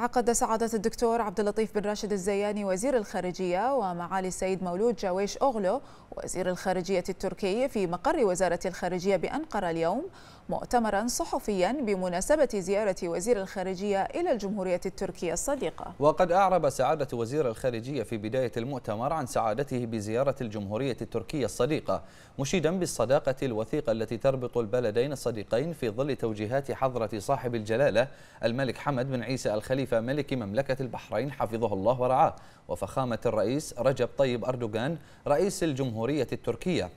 عقد سعادة الدكتور عبد اللطيف بن راشد الزياني وزير الخارجية ومعالي السيد مولود جاويش أغلو وزير الخارجية التركي في مقر وزارة الخارجية بأنقرة اليوم مؤتمرا صحفيا بمناسبة زيارة وزير الخارجية إلى الجمهورية التركية الصديقة وقد أعرب سعادة وزير الخارجية في بداية المؤتمر عن سعادته بزيارة الجمهورية التركية الصديقة مشيدا بالصداقة الوثيقة التي تربط البلدين الصديقين في ظل توجيهات حضرة صاحب الجلالة الملك حمد بن عيسى الخليفة ملك مملكة البحرين حفظه الله ورعاه وفخامة الرئيس رجب طيب أردوغان رئيس الجمهورية التركية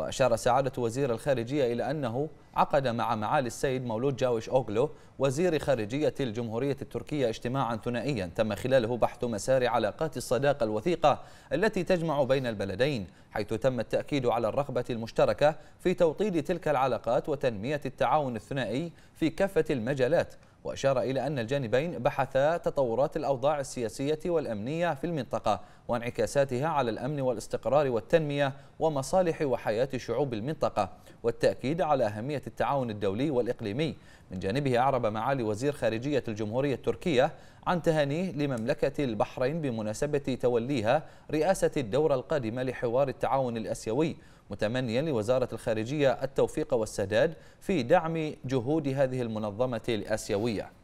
وأشار سعادة وزير الخارجية إلى أنه عقد مع معالي السيد مولود جاوش أوغلو وزير خارجية الجمهورية التركية اجتماعا ثنائيا تم خلاله بحث مسار علاقات الصداقة الوثيقة التي تجمع بين البلدين حيث تم التأكيد على الرغبة المشتركة في توطيد تلك العلاقات وتنمية التعاون الثنائي في كافة المجالات وأشار إلى أن الجانبين بحثا تطورات الأوضاع السياسية والأمنية في المنطقة وانعكاساتها على الأمن والاستقرار والتنمية ومصالح وحياة شعوب المنطقة والتأكيد على أهمية التعاون الدولي والإقليمي من جانبه أعرب معالي وزير خارجية الجمهورية التركية عن تهانيه لمملكة البحرين بمناسبة توليها رئاسة الدورة القادمة لحوار التعاون الأسيوي متمنيا لوزارة الخارجية التوفيق والسداد في دعم جهود هذه المنظمة الأسيوية